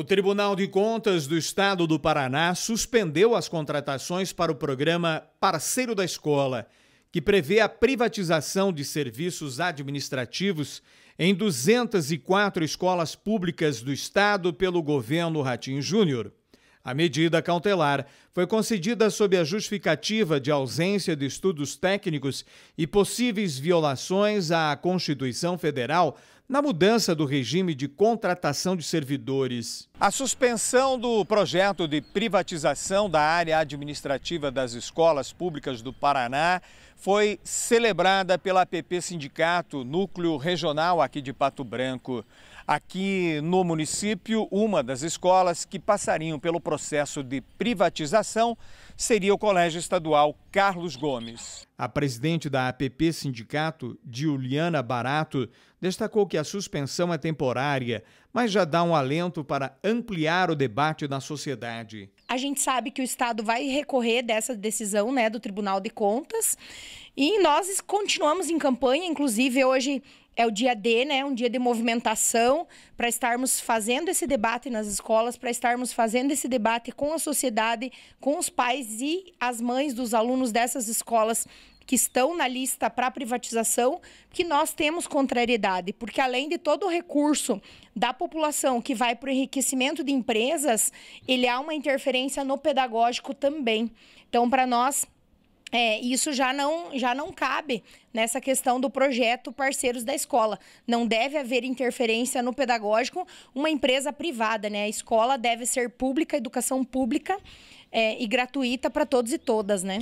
O Tribunal de Contas do Estado do Paraná suspendeu as contratações para o programa Parceiro da Escola, que prevê a privatização de serviços administrativos em 204 escolas públicas do Estado pelo governo Ratinho Júnior. A medida cautelar foi concedida sob a justificativa de ausência de estudos técnicos e possíveis violações à Constituição Federal na mudança do regime de contratação de servidores. A suspensão do projeto de privatização da área administrativa das escolas públicas do Paraná foi celebrada pela APP Sindicato, núcleo regional aqui de Pato Branco. Aqui no município, uma das escolas que passariam pelo processo de privatização seria o Colégio Estadual Carlos Gomes. A presidente da APP Sindicato, Juliana Barato, destacou que a suspensão é temporária, mas já dá um alento para ampliar o debate na sociedade. A gente sabe que o Estado vai recorrer dessa decisão né, do Tribunal de Contas e nós continuamos em campanha, inclusive hoje é o dia D, né? Um dia de movimentação para estarmos fazendo esse debate nas escolas, para estarmos fazendo esse debate com a sociedade, com os pais e as mães dos alunos dessas escolas que estão na lista para privatização, que nós temos contrariedade, porque além de todo o recurso da população que vai para o enriquecimento de empresas, ele há uma interferência no pedagógico também. Então, para nós, é, isso já não, já não cabe nessa questão do projeto Parceiros da Escola. Não deve haver interferência no pedagógico uma empresa privada, né? A escola deve ser pública, educação pública é, e gratuita para todos e todas, né?